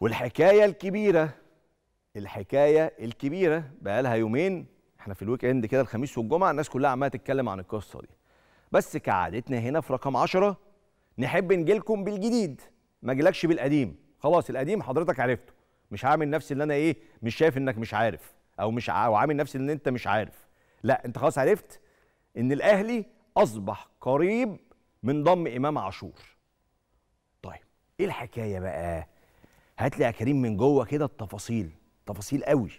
والحكايه الكبيره الحكايه الكبيره بقى لها يومين احنا في الويك اند كده الخميس والجمعه الناس كلها عماله تتكلم عن القصه دي بس كعادتنا هنا في رقم 10 نحب نجيلكم بالجديد ما اجيلكش بالقديم خلاص القديم حضرتك عرفته مش عامل نفسي اللي انا ايه مش شايف انك مش عارف او مش ع... عامل نفسي ان انت مش عارف لا انت خلاص عرفت ان الاهلي اصبح قريب من ضم امام عاشور طيب ايه الحكايه بقى هات لي يا كريم من جوه كده التفاصيل تفاصيل قوي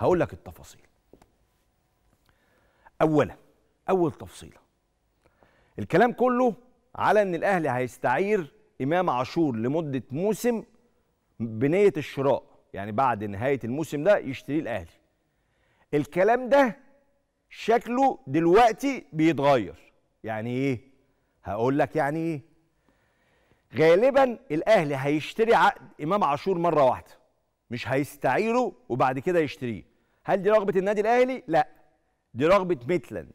هقول لك التفاصيل اولا اول تفصيله الكلام كله على ان الاهلي هيستعير امام عاشور لمده موسم بنيه الشراء يعني بعد نهايه الموسم ده يشتريه الاهلي الكلام ده شكله دلوقتي بيتغير يعني ايه هقول لك يعني ايه غالبا الاهلي هيشتري عقد امام عاشور مره واحده مش هيستعيره وبعد كده يشتريه هل دي رغبه النادي الاهلي لا دي رغبه ميتلاند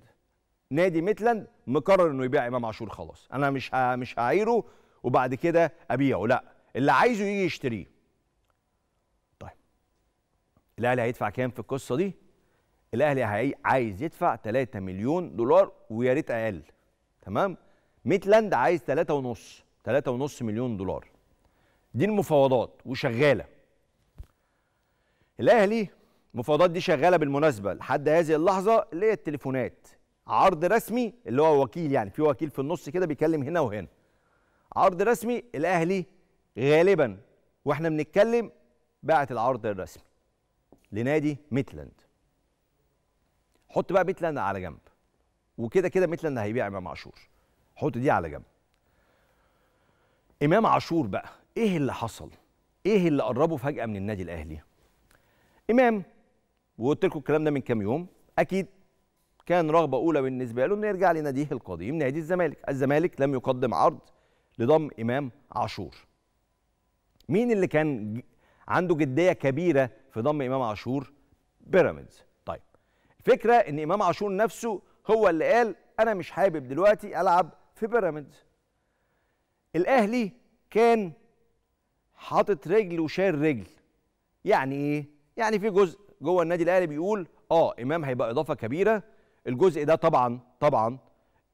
نادي ميتلاند مقرر انه يبيع امام عاشور خلاص انا مش ها مش هعيره وبعد كده ابيعه لا اللي عايزه يجي يشتريه طيب الاهلي هيدفع كام في القصه دي الاهلي هي... عايز يدفع 3 مليون دولار ويا ريت اقل تمام ميتلاند عايز 3 ونص 3.5 مليون دولار دي المفاوضات وشغاله الاهلي المفاوضات دي شغاله بالمناسبه لحد هذه اللحظه اللي هي التليفونات عرض رسمي اللي هو وكيل يعني في وكيل في النص كده بيكلم هنا وهنا عرض رسمي الاهلي غالبا واحنا بنتكلم بعت العرض الرسمي لنادي ميتلاند حط بقى ميتلاند على جنب وكده كده ميتلاند هيبيع امام عاشور حط دي على جنب امام عاشور بقى ايه اللي حصل ايه اللي قربه فجاه من النادي الاهلي امام وقلت لكم الكلام ده من كام يوم اكيد كان رغبه اولى بالنسبه له انه يرجع لناديه القديم نادي الزمالك الزمالك لم يقدم عرض لضم امام عاشور مين اللي كان عنده جديه كبيره في ضم امام عاشور بيراميدز طيب الفكره ان امام عاشور نفسه هو اللي قال انا مش حابب دلوقتي العب في بيراميدز الاهلي كان حاطط رجل وشايل رجل يعني ايه يعني في جزء جوه النادي الاهلي بيقول اه امام هيبقى اضافه كبيره الجزء ده طبعا طبعا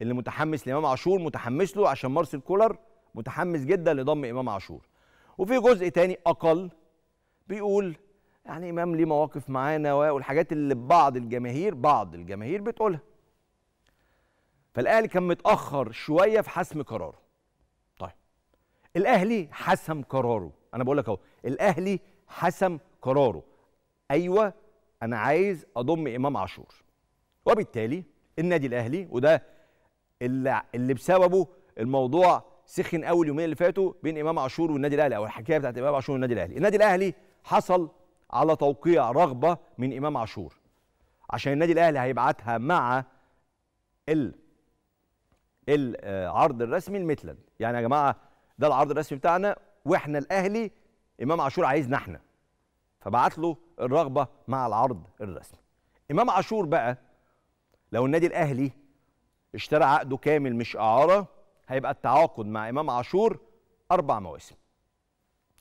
اللي متحمس لامام عاشور متحمس له عشان مارسيل كولر متحمس جدا لضم امام عاشور وفي جزء تاني اقل بيقول يعني امام ليه مواقف معانا والحاجات اللي بعض الجماهير بعض الجماهير بتقولها فالاهلي كان متاخر شويه في حسم قراره الاهلي حسم قراره انا بقول لك اهو الاهلي حسم قراره ايوه انا عايز اضم امام عاشور وبالتالي النادي الاهلي وده اللي, اللي بسببه الموضوع سخن قوي اليومين اللي فاتوا بين امام عاشور والنادي الاهلي او الحكايه بتاعت امام عاشور والنادي الاهلي النادي الاهلي حصل على توقيع رغبه من امام عاشور عشان النادي الاهلي هيبعتها مع ال العرض آه، الرسمي لميتلاند يعني يا جماعه ده العرض الرسمي بتاعنا واحنا الاهلي امام عاشور عايزنا احنا فبعت له الرغبه مع العرض الرسمي امام عاشور بقى لو النادي الاهلي اشترى عقده كامل مش اعاره هيبقى التعاقد مع امام عاشور اربع مواسم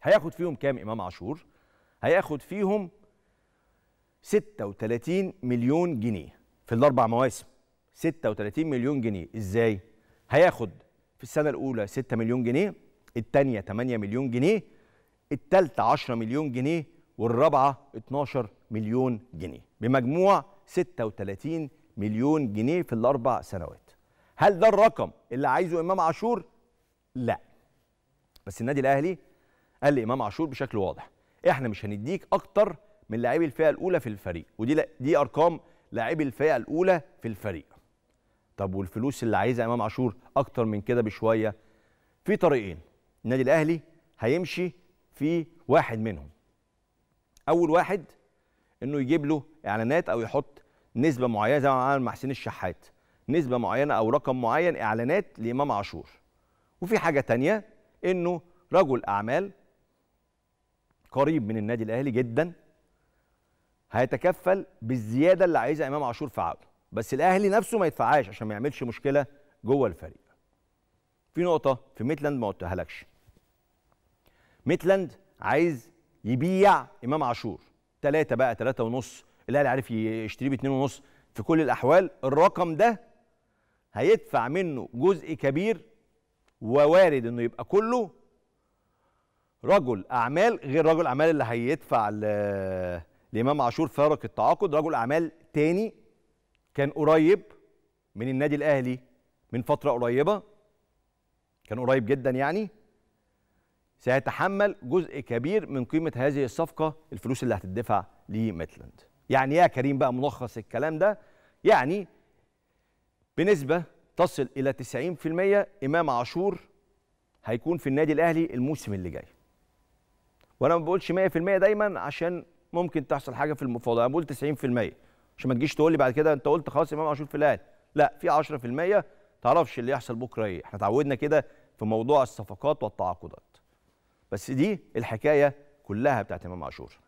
هياخد فيهم كام امام عاشور هياخد فيهم 36 مليون جنيه في الاربع مواسم 36 مليون جنيه ازاي هياخد في السنه الاولى 6 مليون جنيه الثانيه 8 مليون جنيه الثالثه 10 مليون جنيه والرابعه 12 مليون جنيه بمجموع 36 مليون جنيه في الاربع سنوات هل ده الرقم اللي عايزه امام عاشور لا بس النادي الاهلي قال لامام عاشور بشكل واضح احنا مش هنديك اكتر من لاعبي الفئه الاولى في الفريق ودي لا دي ارقام لاعبي الفئه الاولى في الفريق طب والفلوس اللي عايزها امام عاشور اكتر من كده بشويه في طريقين النادي الاهلي هيمشي في واحد منهم اول واحد انه يجيب له اعلانات او يحط نسبه معينه زي ما عمل مع حسين الشحات نسبه معينه او رقم معين اعلانات لامام عاشور وفي حاجه تانية انه رجل اعمال قريب من النادي الاهلي جدا هيتكفل بالزياده اللي عايزها امام عاشور في عقده بس الاهلي نفسه ما يدفعهاش عشان ما يعملش مشكله جوه الفريق في نقطه في ميتلاند ما قلتهالكش ميتلاند عايز يبيع امام عاشور ثلاثة بقى ثلاثة ونص الاهلي عارف يشتريه باتنين ونص في كل الاحوال الرقم ده هيدفع منه جزء كبير ووارد انه يبقى كله رجل اعمال غير رجل اعمال اللي هيدفع لامام عاشور فارق التعاقد رجل اعمال تاني كان قريب من النادي الاهلي من فتره قريبه كان قريب جدا يعني سيتحمل جزء كبير من قيمه هذه الصفقه الفلوس اللي هتدفع لميتلاند يعني ايه يا كريم بقى ملخص الكلام ده يعني بنسبه تصل الى 90% امام عاشور هيكون في النادي الاهلي الموسم اللي جاي وانا ما بقولش 100% دايما عشان ممكن تحصل حاجه في المفاوضات انا بقول 90% عشان ما تجيش تقول لي بعد كده انت قلت خلاص امام عاشور في الاهلي لا في 10% تعرفش اللي يحصل بكره ايه احنا تعودنا كده في موضوع الصفقات والتعاقدات بس دي الحكايه كلها بتاعت امام عاشور